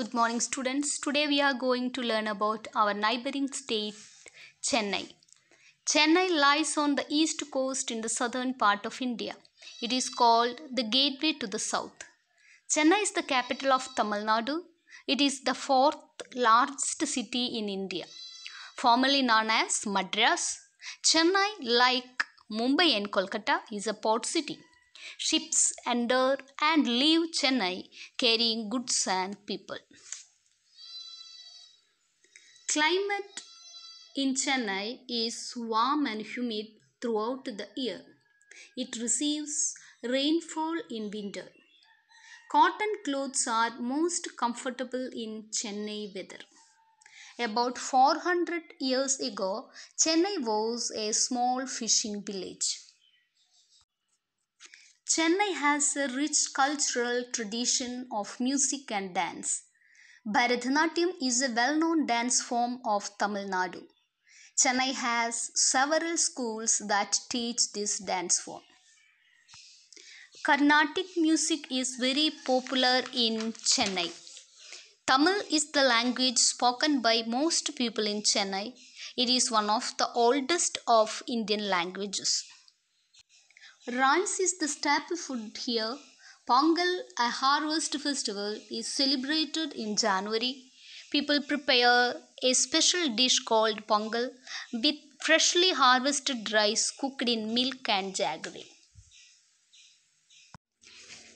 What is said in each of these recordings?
Good morning students. Today we are going to learn about our neighboring state Chennai. Chennai lies on the east coast in the southern part of India. It is called the gateway to the south. Chennai is the capital of Tamil Nadu. It is the fourth largest city in India. Formerly known as Madras, Chennai like Mumbai and Kolkata is a port city ships enter and leave Chennai carrying goods and people. Climate in Chennai is warm and humid throughout the year. It receives rainfall in winter. Cotton clothes are most comfortable in Chennai weather. About 400 years ago, Chennai was a small fishing village. Chennai has a rich cultural tradition of music and dance. Bharatanatyam is a well known dance form of Tamil Nadu. Chennai has several schools that teach this dance form. Carnatic music is very popular in Chennai. Tamil is the language spoken by most people in Chennai. It is one of the oldest of Indian languages. Rice is the staple food here. Pongal, a harvest festival, is celebrated in January. People prepare a special dish called pongal with freshly harvested rice cooked in milk and jaggery.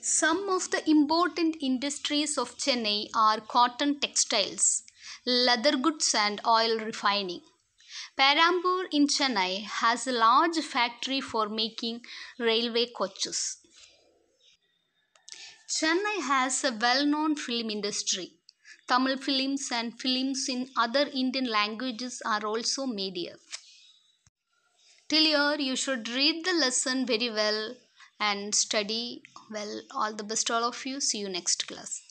Some of the important industries of Chennai are cotton textiles, leather goods, and oil refining. Parambur in Chennai has a large factory for making railway coaches. Chennai has a well-known film industry. Tamil films and films in other Indian languages are also made here. Till here, you should read the lesson very well and study well. All the best, all of you. See you next class.